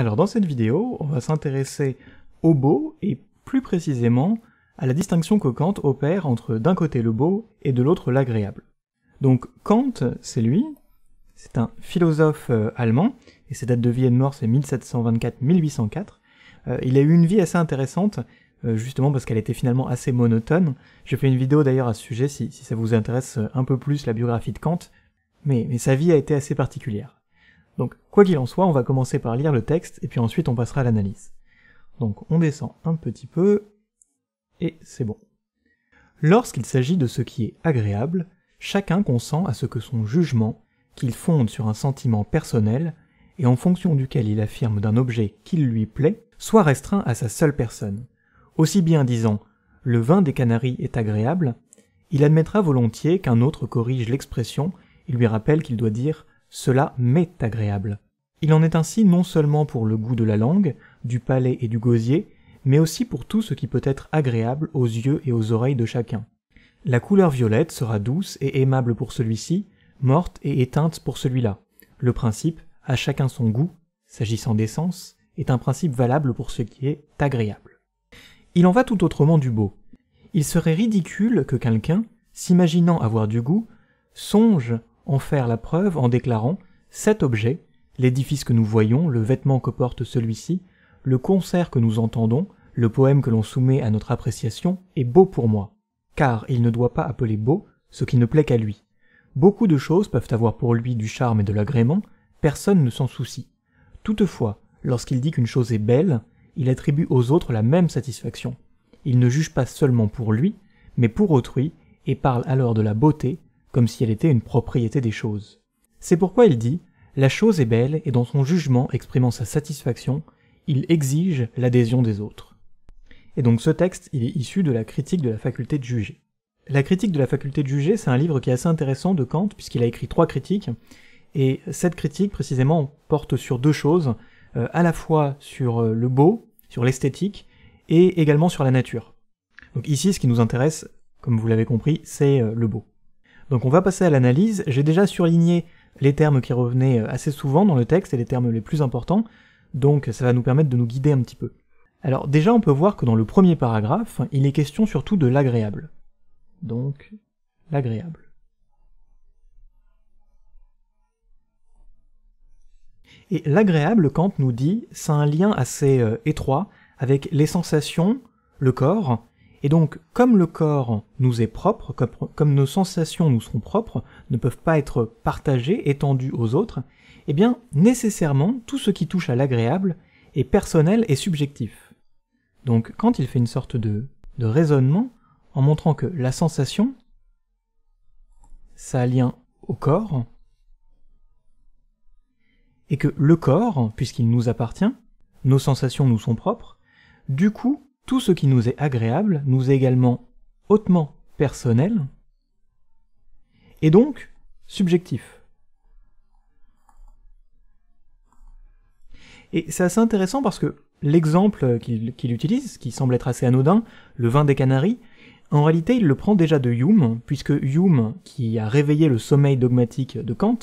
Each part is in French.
Alors dans cette vidéo, on va s'intéresser au beau et plus précisément à la distinction que Kant opère entre d'un côté le beau et de l'autre l'agréable. Donc Kant, c'est lui, c'est un philosophe euh, allemand, et ses dates de vie et de mort c'est 1724-1804. Euh, il a eu une vie assez intéressante, euh, justement parce qu'elle était finalement assez monotone. Je fais une vidéo d'ailleurs à ce sujet si, ça vous intéresse un peu plus la biographie de Kant, mais sa vie a été assez particulière. Donc, quoi qu'il en soit, on va commencer par lire le texte, et puis ensuite on passera à l'analyse. Donc, on descend un petit peu, et c'est bon. Lorsqu'il s'agit de ce qui est agréable, chacun consent à ce que son jugement, qu'il fonde sur un sentiment personnel, et en fonction duquel il affirme d'un objet qu'il lui plaît, soit restreint à sa seule personne. Aussi bien disant le vin des Canaries est agréable, il admettra volontiers qu'un autre corrige l'expression et lui rappelle qu'il doit dire cela m'est agréable. Il en est ainsi non seulement pour le goût de la langue, du palais et du gosier, mais aussi pour tout ce qui peut être agréable aux yeux et aux oreilles de chacun. La couleur violette sera douce et aimable pour celui-ci, morte et éteinte pour celui-là. Le principe, à chacun son goût, s'agissant d'essence, est un principe valable pour ce qui est agréable. Il en va tout autrement du beau. Il serait ridicule que quelqu'un, s'imaginant avoir du goût, songe en faire la preuve en déclarant cet objet, l'édifice que nous voyons, le vêtement que porte celui-ci, le concert que nous entendons, le poème que l'on soumet à notre appréciation est beau pour moi, car il ne doit pas appeler beau ce qui ne plaît qu'à lui. Beaucoup de choses peuvent avoir pour lui du charme et de l'agrément, personne ne s'en soucie. Toutefois, lorsqu'il dit qu'une chose est belle, il attribue aux autres la même satisfaction. Il ne juge pas seulement pour lui, mais pour autrui, et parle alors de la beauté, comme si elle était une propriété des choses. C'est pourquoi il dit La chose est belle, et dans son jugement exprimant sa satisfaction, il exige l'adhésion des autres. Et donc ce texte, il est issu de la critique de la faculté de juger. La critique de la faculté de juger, c'est un livre qui est assez intéressant de Kant, puisqu'il a écrit trois critiques, et cette critique précisément porte sur deux choses, euh, à la fois sur euh, le beau, sur l'esthétique, et également sur la nature. Donc ici, ce qui nous intéresse, comme vous l'avez compris, c'est euh, le beau. Donc on va passer à l'analyse. J'ai déjà surligné les termes qui revenaient euh, assez souvent dans le texte et les termes les plus importants, donc ça va nous permettre de nous guider un petit peu. Alors déjà on peut voir que dans le premier paragraphe, il est question surtout de l'agréable. Donc l'agréable. Et l'agréable, Kant nous dit, c'est un lien assez euh, étroit avec les sensations, le corps et donc, comme le corps nous est propre, comme, nos sensations nous sont propres, ne peuvent pas être partagées, étendues aux autres, eh bien, nécessairement, tout ce qui touche à l'agréable est personnel et subjectif. Donc, quand il fait une sorte de, de raisonnement, en montrant que la sensation, ça a lien au corps, et que le corps, puisqu'il nous appartient, nos sensations nous sont propres, du coup, tout ce qui nous est agréable nous est également hautement personnel et donc subjectif. Et c'est assez intéressant parce que l'exemple qu'il utilise, qui semble être assez anodin, le vin des Canaries, en réalité il le prend déjà de Hume, puisque Hume, qui a réveillé le sommeil dogmatique de Kant,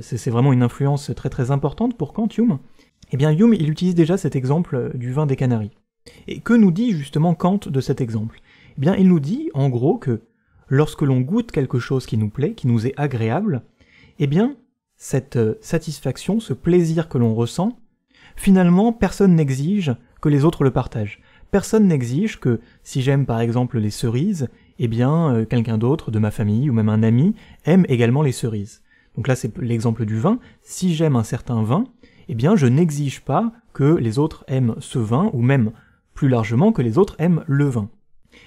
c'est vraiment une influence très très importante pour Kant, Hume, et eh bien Hume, il utilise déjà cet exemple du vin des Canaries. Et que nous dit justement Kant de cet exemple Eh bien, il nous dit en gros que lorsque l'on goûte quelque chose qui nous plaît, qui nous est agréable, eh bien, cette euh, satisfaction, ce plaisir que l'on ressent, finalement, personne n'exige que les autres le partagent. Personne n'exige que, si j'aime par exemple les cerises, eh bien, euh, quelqu'un d'autre de ma famille ou même un ami aime également les cerises. Donc là, c'est l'exemple du vin. Si j'aime un certain vin, eh bien, je n'exige pas que les autres aiment ce vin ou même plus largement que les autres aiment le vin.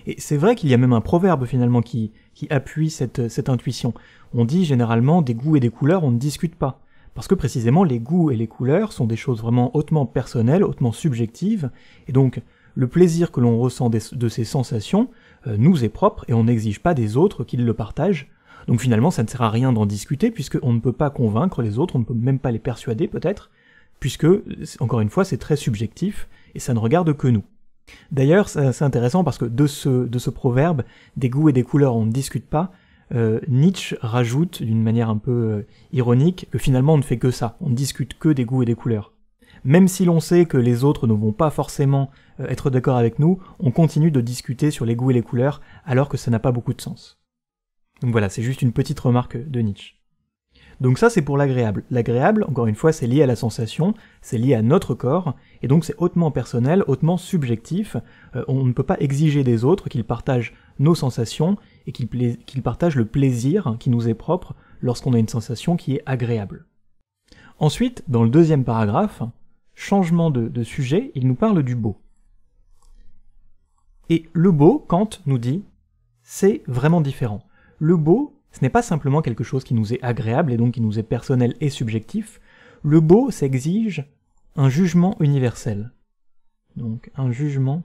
Et c'est vrai qu'il y a même un proverbe finalement qui, qui appuie cette, cette intuition. On dit généralement des goûts et des couleurs, on ne discute pas. Parce que précisément les goûts et les couleurs sont des choses vraiment hautement personnelles, hautement subjectives, et donc le plaisir que l'on ressent de ces sensations euh, nous est propre et on n'exige pas des autres qu'ils le partagent. Donc finalement ça ne sert à rien d'en discuter puisqu'on ne peut pas convaincre les autres, on ne peut même pas les persuader peut-être, puisque encore une fois c'est très subjectif et ça ne regarde que nous. D'ailleurs, c'est intéressant parce que de ce, proverbe, des goûts et des couleurs, on ne discute pas. Euh, Nietzsche rajoute, d'une manière un peu euh, ironique, que finalement on ne fait que ça, on ne discute que des goûts et des couleurs. Même si l'on sait que les autres ne vont pas forcément euh, être d'accord avec nous, on continue de discuter sur les goûts et les couleurs alors que ça n'a pas beaucoup de sens. Donc voilà, c'est juste une petite remarque de Nietzsche. Donc ça c'est pour l'agréable. L'agréable, encore une fois, c'est lié à la sensation, c'est lié à notre corps, et donc c'est hautement personnel, hautement subjectif. Euh, on ne peut pas exiger des autres qu'ils partagent nos sensations et qu'ils partagent le plaisir qui nous est propre lorsqu'on a une sensation qui est agréable. Ensuite, dans le deuxième paragraphe, changement de sujet, il nous parle du beau. Et le beau, Kant nous dit, c'est vraiment différent. Le beau, ce n'est pas simplement quelque chose qui nous est agréable et donc qui nous est personnel et subjectif. Le beau s'exige un jugement universel. Donc un jugement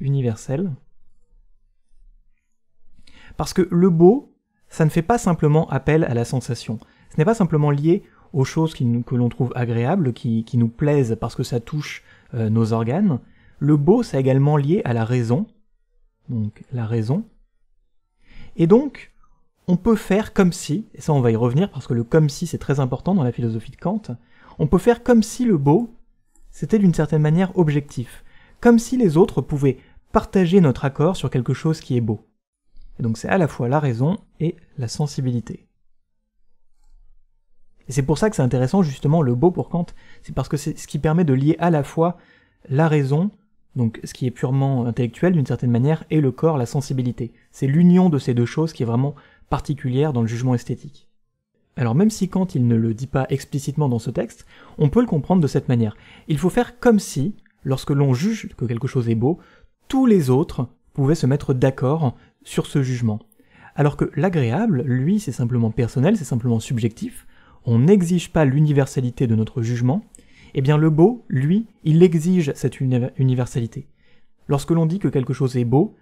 universel. Parce que le beau, ça ne fait pas simplement appel à la sensation. Ce n'est pas simplement lié aux choses que l'on trouve agréables, qui, nous plaisent parce que ça touche euh, nos organes. Le beau, c'est également lié à la raison, donc la raison. Et donc, on peut faire comme si, et ça on va y revenir parce que le comme si c'est très important dans la philosophie de Kant, on peut faire comme si le beau, c'était d'une certaine manière objectif, comme si les autres pouvaient partager notre accord sur quelque chose qui est beau. Et donc c'est à la fois la raison et la sensibilité. Et c'est pour ça que c'est intéressant justement le beau pour Kant, c'est parce que c'est ce qui permet de lier à la fois la raison donc ce qui est purement euh, intellectuel d'une certaine manière, est le corps, la sensibilité. C'est l'union de ces deux choses qui est vraiment particulière dans le jugement esthétique. Alors même si Kant il ne le dit pas explicitement dans ce texte, on peut le comprendre de cette manière. Il faut faire comme si, lorsque l'on juge que quelque chose est beau, tous les autres pouvaient se mettre d'accord sur ce jugement. Alors que l'agréable, lui, c'est simplement personnel, c'est simplement subjectif, on n'exige pas l'universalité de notre jugement, eh bien le beau, lui, il exige cette universalité. Lorsque l'on dit que quelque chose est beau,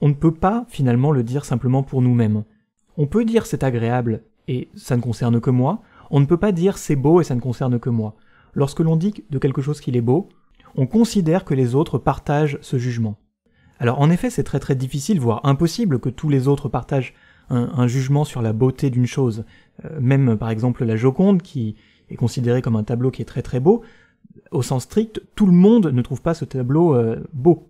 on ne peut pas finalement le dire simplement pour nous-mêmes. On peut dire c'est agréable et ça ne concerne que moi, on ne peut pas dire c'est beau et ça ne concerne que moi. Lorsque l'on dit de quelque chose qu'il est beau, on considère que les autres partagent ce jugement. Alors en effet, c'est très très difficile, voire impossible, que tous les autres partagent un, jugement sur la beauté d'une chose. Euh, même par exemple la Joconde, qui, est considéré comme un tableau qui est très très beau, au sens strict, tout le monde ne trouve pas ce tableau euh, beau.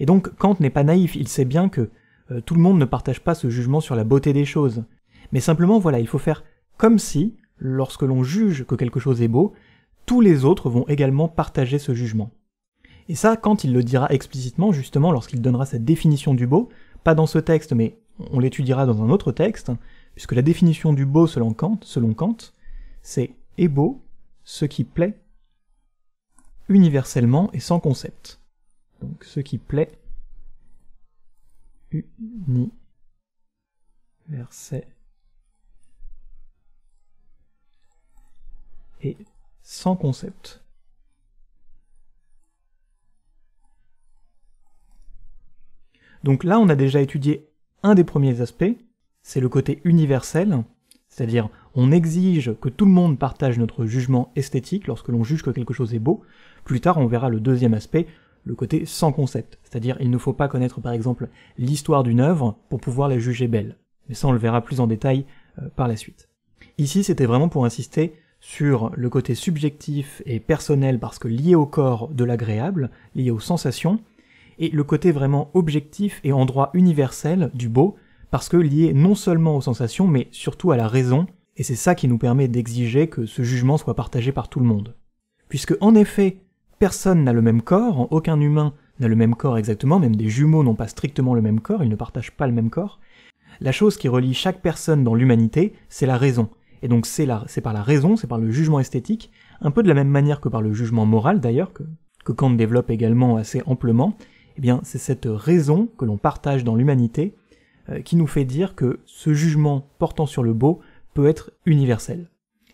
Et donc Kant n'est pas naïf, il sait bien que euh, tout le monde ne partage pas ce jugement sur la beauté des choses. Mais simplement, voilà, il faut faire comme si, lorsque l'on juge que quelque chose est beau, tous les autres vont également partager ce jugement. Et ça, Kant, il le dira explicitement, justement, lorsqu'il donnera sa définition du beau, pas dans ce texte, mais on l'étudiera dans un autre texte, puisque la définition du beau selon Kant, selon Kant, c'est est beau, ce qui plaît universellement et sans concept. Donc ce qui plaît universel et sans concept. Donc là, on a déjà étudié un des premiers aspects, c'est le côté universel, c'est-à-dire, on exige que tout le monde partage notre jugement esthétique lorsque l'on juge que quelque chose est beau. Plus tard, on verra le deuxième aspect, le côté sans concept. C'est-à-dire, il ne faut pas connaître par exemple l'histoire d'une œuvre pour pouvoir la juger belle. Mais ça, on le verra plus en détail euh, par la suite. Ici, c'était vraiment pour insister sur le côté subjectif et personnel parce que lié au corps de l'agréable, lié aux sensations, et le côté vraiment objectif et en droit universel du beau, parce que lié non seulement aux sensations, mais surtout à la raison, et c'est ça qui nous permet d'exiger que ce jugement soit partagé par tout le monde. Puisque en effet, personne n'a le même corps, aucun humain n'a le même corps exactement, même des jumeaux n'ont pas strictement le même corps, ils ne partagent pas le même corps. La chose qui relie chaque personne dans l'humanité, c'est la raison. Et donc c'est par la raison, c'est par le jugement esthétique, un peu de la même manière que par le jugement moral d'ailleurs, que, Kant développe également assez amplement, eh bien c'est cette raison que l'on partage dans l'humanité euh, qui nous fait dire que ce jugement portant sur le beau peut être universel.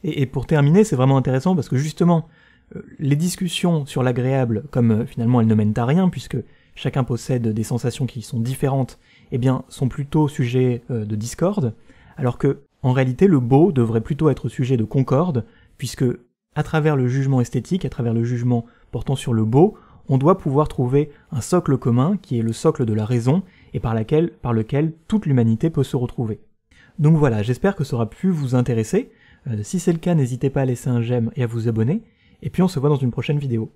Et, pour terminer, c'est vraiment intéressant parce que justement, euh, les discussions sur l'agréable, comme euh, finalement elles ne mènent à rien, puisque chacun possède des sensations qui sont différentes, eh bien, sont plutôt sujets de discorde, alors que, en réalité, le beau devrait plutôt être sujet de concorde, puisque, à travers le jugement esthétique, à travers le jugement portant sur le beau, on doit pouvoir trouver un socle commun, qui est le socle de la raison, et par, laquelle, par lequel toute l'humanité peut se retrouver. Donc voilà, j'espère que ça aura pu vous intéresser. Euh, si c'est le cas, n'hésitez pas à laisser un j'aime et à vous abonner, et puis on se voit dans une prochaine vidéo.